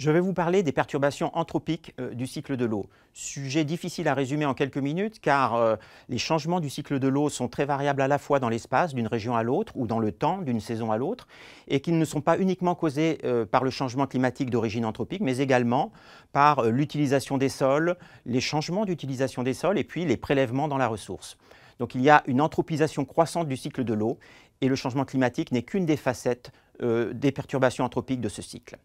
Je vais vous parler des perturbations anthropiques euh, du cycle de l'eau. Sujet difficile à résumer en quelques minutes car euh, les changements du cycle de l'eau sont très variables à la fois dans l'espace d'une région à l'autre ou dans le temps d'une saison à l'autre et qu'ils ne sont pas uniquement causés euh, par le changement climatique d'origine anthropique mais également par l'utilisation des sols, les changements d'utilisation des sols et puis les prélèvements dans la ressource. Donc il y a une anthropisation croissante du cycle de l'eau et le changement climatique n'est qu'une des facettes des perturbations anthropiques de ce cycle.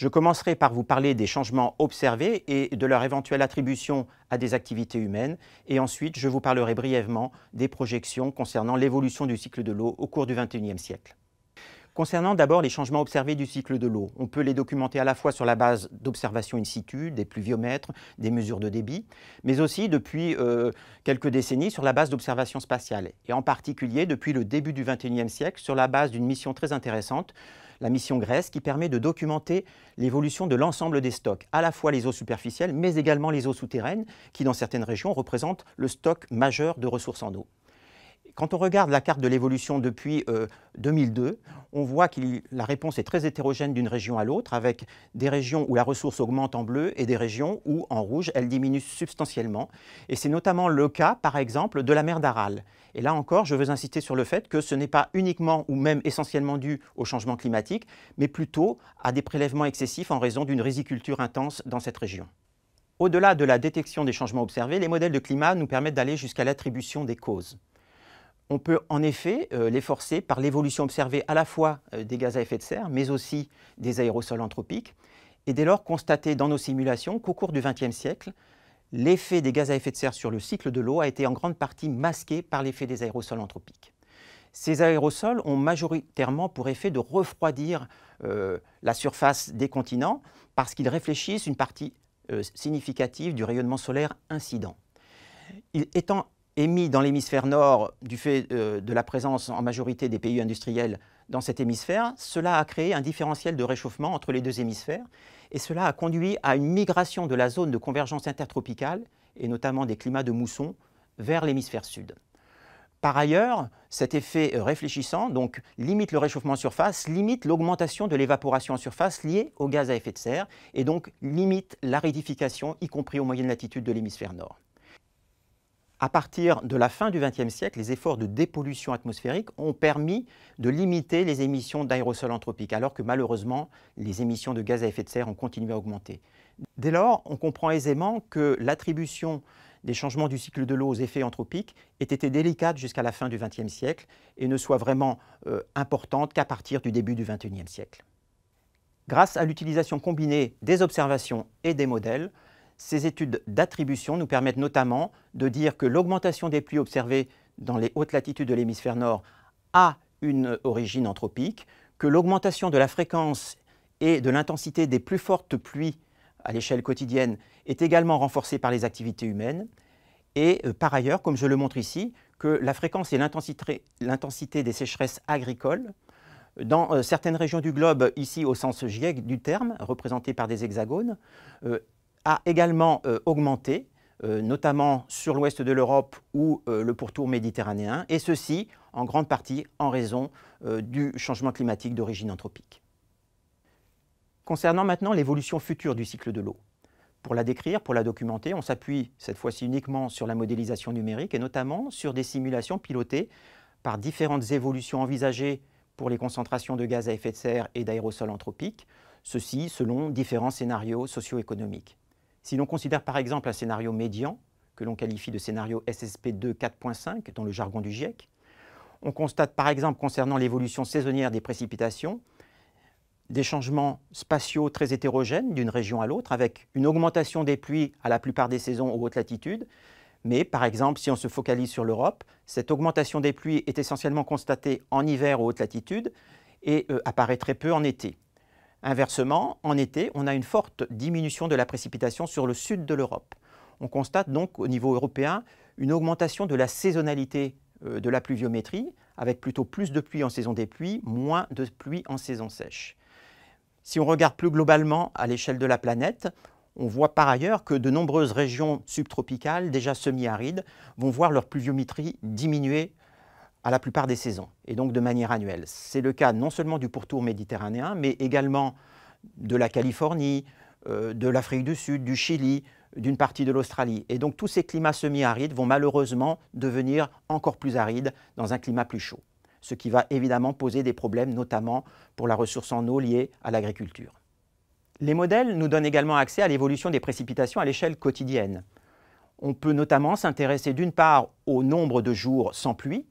Je commencerai par vous parler des changements observés et de leur éventuelle attribution à des activités humaines, et ensuite je vous parlerai brièvement des projections concernant l'évolution du cycle de l'eau au cours du XXIe siècle. Concernant d'abord les changements observés du cycle de l'eau, on peut les documenter à la fois sur la base d'observations in situ, des pluviomètres, des mesures de débit, mais aussi depuis euh, quelques décennies sur la base d'observations spatiales, et en particulier depuis le début du XXIe siècle sur la base d'une mission très intéressante la mission Grèce, qui permet de documenter l'évolution de l'ensemble des stocks, à la fois les eaux superficielles, mais également les eaux souterraines, qui dans certaines régions représentent le stock majeur de ressources en eau. Quand on regarde la carte de l'évolution depuis 2002, euh, on voit que la réponse est très hétérogène d'une région à l'autre, avec des régions où la ressource augmente en bleu et des régions où, en rouge, elle diminue substantiellement. Et c'est notamment le cas, par exemple, de la mer d'Aral. Et là encore, je veux insister sur le fait que ce n'est pas uniquement ou même essentiellement dû au changement climatique, mais plutôt à des prélèvements excessifs en raison d'une riziculture intense dans cette région. Au-delà de la détection des changements observés, les modèles de climat nous permettent d'aller jusqu'à l'attribution des causes on peut en effet euh, les forcer par l'évolution observée à la fois euh, des gaz à effet de serre, mais aussi des aérosols anthropiques, et dès lors constater dans nos simulations qu'au cours du XXe siècle, l'effet des gaz à effet de serre sur le cycle de l'eau a été en grande partie masqué par l'effet des aérosols anthropiques. Ces aérosols ont majoritairement pour effet de refroidir euh, la surface des continents parce qu'ils réfléchissent une partie significative du rayonnement solaire incident. étant émis dans l'hémisphère nord du fait euh, de la présence en majorité des pays industriels dans cet hémisphère, cela a créé un différentiel de réchauffement entre les deux hémisphères et cela a conduit à une migration de la zone de convergence intertropicale et notamment des climats de mousson vers l'hémisphère sud. Par ailleurs, cet effet réfléchissant donc, limite le réchauffement en surface, limite l'augmentation de l'évaporation en surface liée aux gaz à effet de serre et donc limite l'aridification, y compris aux moyennes latitudes de l'hémisphère nord à partir de la fin du XXe siècle, les efforts de dépollution atmosphérique ont permis de limiter les émissions d'aérosols anthropiques, alors que malheureusement, les émissions de gaz à effet de serre ont continué à augmenter. Dès lors, on comprend aisément que l'attribution des changements du cycle de l'eau aux effets anthropiques ait été délicate jusqu'à la fin du XXe siècle et ne soit vraiment euh, importante qu'à partir du début du XXIe siècle. Grâce à l'utilisation combinée des observations et des modèles, ces études d'attribution nous permettent notamment de dire que l'augmentation des pluies observées dans les hautes latitudes de l'hémisphère nord a une origine anthropique, que l'augmentation de la fréquence et de l'intensité des plus fortes pluies à l'échelle quotidienne est également renforcée par les activités humaines, et euh, par ailleurs, comme je le montre ici, que la fréquence et l'intensité des sécheresses agricoles euh, dans euh, certaines régions du globe, ici au sens GIEC du terme, représentées par des hexagones, a également euh, augmenté, euh, notamment sur l'ouest de l'Europe ou euh, le pourtour méditerranéen, et ceci en grande partie en raison du changement climatique d'origine anthropique. Concernant maintenant l'évolution future du cycle de l'eau, pour la décrire, pour la documenter, on s'appuie cette fois-ci uniquement sur la modélisation numérique et notamment sur des simulations pilotées par différentes évolutions envisagées pour les concentrations de gaz à effet de serre et d'aérosols anthropiques, ceci selon différents scénarios socio-économiques. Si l'on considère par exemple un scénario médian, que l'on qualifie de scénario SSP2 4.5 dans le jargon du GIEC, on constate par exemple concernant l'évolution saisonnière des précipitations des changements spatiaux très hétérogènes d'une région à l'autre, avec une augmentation des pluies à la plupart des saisons aux hautes latitudes. Mais par exemple, si on se focalise sur l'Europe, cette augmentation des pluies est essentiellement constatée en hiver aux hautes latitudes et euh, apparaît très peu en été. Inversement, en été, on a une forte diminution de la précipitation sur le sud de l'Europe. On constate donc au niveau européen une augmentation de la saisonnalité euh, de la pluviométrie, avec plutôt plus de pluie en saison des pluies, moins de pluie en saison sèche. Si on regarde plus globalement à l'échelle de la planète, on voit par ailleurs que de nombreuses régions subtropicales, déjà semi-arides, vont voir leur pluviométrie diminuer à la plupart des saisons, et donc de manière annuelle. C'est le cas non seulement du pourtour méditerranéen, mais également de la Californie, euh, de l'Afrique du Sud, du Chili, d'une partie de l'Australie. Et donc tous ces climats semi-arides vont malheureusement devenir encore plus arides dans un climat plus chaud, ce qui va évidemment poser des problèmes notamment pour la ressource en eau liée à l'agriculture. Les modèles nous donnent également accès à l'évolution des précipitations à l'échelle quotidienne. On peut notamment s'intéresser d'une part au nombre de jours sans pluie,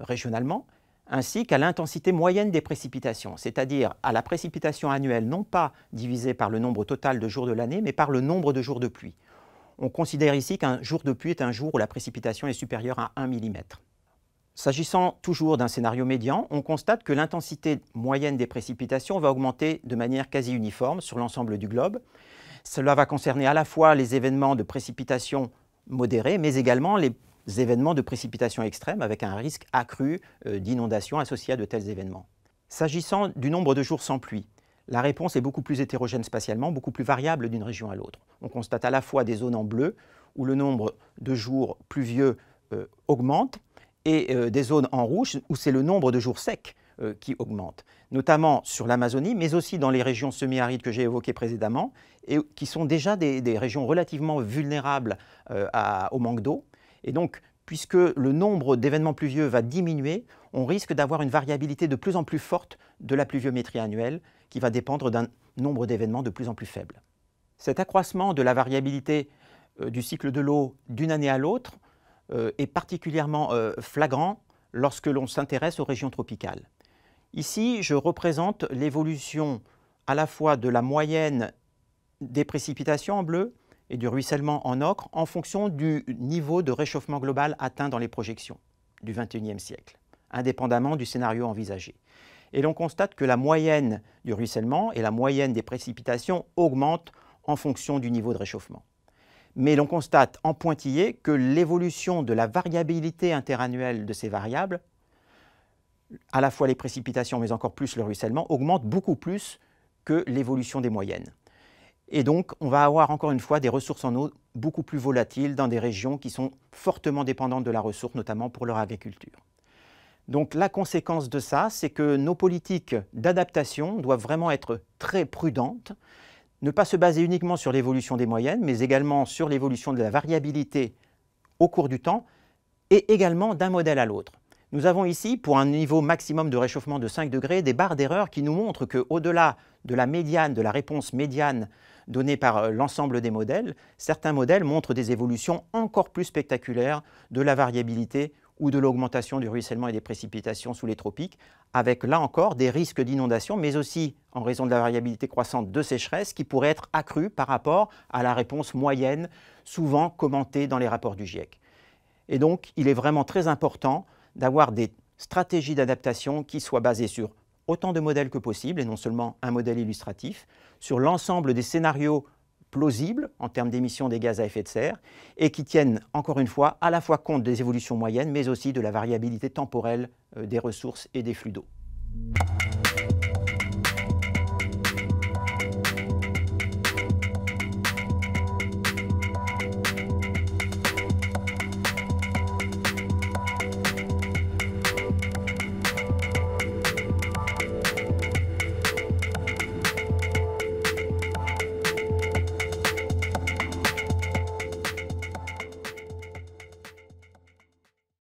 régionalement, ainsi qu'à l'intensité moyenne des précipitations, c'est-à-dire à la précipitation annuelle non pas divisée par le nombre total de jours de l'année, mais par le nombre de jours de pluie. On considère ici qu'un jour de pluie est un jour où la précipitation est supérieure à 1 mm. S'agissant toujours d'un scénario médian, on constate que l'intensité moyenne des précipitations va augmenter de manière quasi uniforme sur l'ensemble du globe. Cela va concerner à la fois les événements de précipitation modérés, mais également les événements de précipitations extrêmes avec un risque accru euh, d'inondation associé à de tels événements. S'agissant du nombre de jours sans pluie, la réponse est beaucoup plus hétérogène spatialement, beaucoup plus variable d'une région à l'autre. On constate à la fois des zones en bleu où le nombre de jours pluvieux euh, augmente et euh, des zones en rouge où c'est le nombre de jours secs qui augmente, notamment sur l'Amazonie, mais aussi dans les régions semi-arides que j'ai évoquées précédemment et qui sont déjà des, régions relativement vulnérables au manque d'eau et donc, puisque le nombre d'événements pluvieux va diminuer, on risque d'avoir une variabilité de plus en plus forte de la pluviométrie annuelle, qui va dépendre d'un nombre d'événements de plus en plus faible. Cet accroissement de la variabilité euh, du cycle de l'eau d'une année à l'autre euh, est particulièrement euh, flagrant lorsque l'on s'intéresse aux régions tropicales. Ici, je représente l'évolution à la fois de la moyenne des précipitations en bleu et du ruissellement en ocre en fonction du niveau de réchauffement global atteint dans les projections du XXIe siècle, indépendamment du scénario envisagé. Et l'on constate que la moyenne du ruissellement et la moyenne des précipitations augmentent en fonction du niveau de réchauffement. Mais l'on constate en pointillé que l'évolution de la variabilité interannuelle de ces variables, à la fois les précipitations mais encore plus le ruissellement, augmente beaucoup plus que l'évolution des moyennes. Et donc, on va avoir encore une fois des ressources en eau beaucoup plus volatiles dans des régions qui sont fortement dépendantes de la ressource, notamment pour leur agriculture. Donc la conséquence de ça, c'est que nos politiques d'adaptation doivent vraiment être très prudentes, ne pas se baser uniquement sur l'évolution des moyennes, mais également sur l'évolution de la variabilité au cours du temps et également d'un modèle à l'autre. Nous avons ici, pour un niveau maximum de réchauffement de 5 degrés, des barres d'erreur qui nous montrent qu'au-delà de la médiane, de la réponse médiane donnée par euh, l'ensemble des modèles, certains modèles montrent des évolutions encore plus spectaculaires de la variabilité ou de l'augmentation du ruissellement et des précipitations sous les tropiques, avec là encore des risques d'inondation, mais aussi en raison de la variabilité croissante de sécheresse qui pourrait être accrue par rapport à la réponse moyenne, souvent commentée dans les rapports du GIEC. Et donc, il est vraiment très important d'avoir des stratégies d'adaptation qui soient basées sur autant de modèles que possible, et non seulement un modèle illustratif, sur l'ensemble des scénarios plausibles en termes d'émissions des gaz à effet de serre, et qui tiennent, encore une fois, à la fois compte des évolutions moyennes, mais aussi de la variabilité temporelle euh, des ressources et des flux d'eau.